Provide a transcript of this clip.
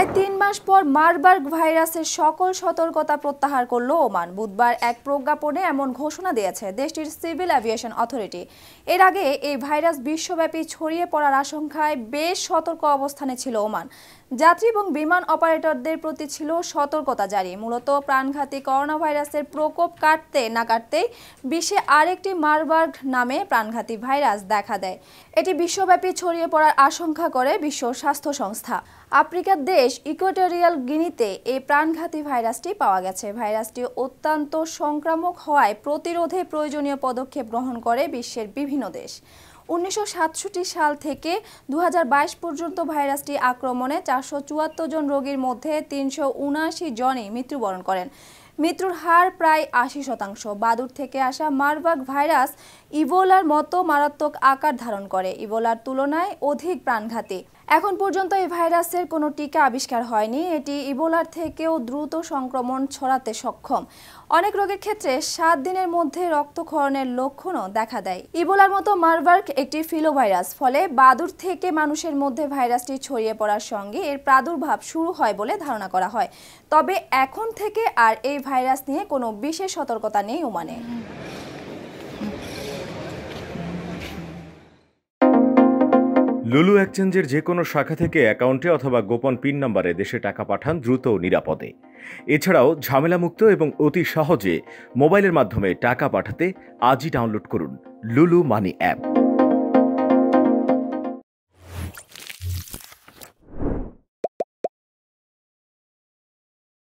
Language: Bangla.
Latin মাস পর মারবার্গ ভাইরাসের সকল সতর্কতা প্রত্যাহার করল ওমান বুধবার এক প্রজ্ঞাপনে এমন ঘোষণা দিয়েছে দেশটির সিভিল অ্যাভিয়েশন অথরিটি এর আগে এই ভাইরাস বিশ্বব্যাপী ছড়িয়ে পড়ার আশঙ্কায় বেশ সতর্ক অবস্থানে ছিল ওমান যাত্রী এবং বিমান অপারেটরদের প্রতি ছিল সতর্কতা জারি মূলত প্রাণঘাতী করোনা ভাইরাসের প্রকোপ কাটতে না কাটতেই বিশ্বে আরেকটি মারবার্গ নামে প্রাণঘাতী ভাইরাস দেখা দেয় এটি বিশ্বব্যাপী ছড়িয়ে পড়ার আশঙ্কা করে বিশ্ব স্বাস্থ্য সংস্থা আফ্রিকার দেশ ইকুয়েটর ইকুয়েটোরিয়াল গিনিতে এই প্রাণঘাতী ভাইরাসটি পাওয়া গেছে ভাইরাসটি অত্যন্ত সংক্রামক হওয়ায় প্রতিরোধে প্রয়োজনীয় পদক্ষেপ গ্রহণ করে বিশ্বের বিভিন্ন দেশ উনিশশো সাল থেকে দু পর্যন্ত ভাইরাসটি আক্রমণে চারশো জন রোগীর মধ্যে তিনশো জনই মৃত্যুবরণ করেন মৃত্যুর হার প্রায় আশি শতাংশ বাদুর থেকে আসা মারবাগ ভাইরাস ইবোলার মতো মারাত্মক আকার ধারণ করে ইবোলার তুলনায় অধিক প্রাণঘাতী এখন পর্যন্ত এই ভাইরাসের কোনো টিকা আবিষ্কার হয়নি এটি ইবোলার থেকেও দ্রুত সংক্রমণ ছড়াতে সক্ষম অনেক রোগের ক্ষেত্রে সাত দিনের মধ্যে রক্তক্ষরণের লক্ষণও দেখা দেয় ইবোলার মতো মারবার্ক একটি ফিলোভাইরাস ফলে বাদুর থেকে মানুষের মধ্যে ভাইরাসটি ছড়িয়ে পড়ার সঙ্গে এর প্রাদুর্ভাব শুরু হয় বলে ধারণা করা হয় তবে এখন থেকে আর এই ভাইরাস নিয়ে কোনো বিশেষ সতর্কতা নেই ওমানে লুলু এক্সচেঞ্জের যে কোনো শাখা থেকে অ্যাকাউন্টে অথবা গোপন পিন নম্বরে দেশে টাকা পাঠান দ্রুত ও নিরাপদে এছাড়াও ঝামেলামুক্ত এবং অতি সহজে মোবাইলের মাধ্যমে টাকা পাঠাতে আজই ডাউনলোড করুন লুলু মানি অ্যাপ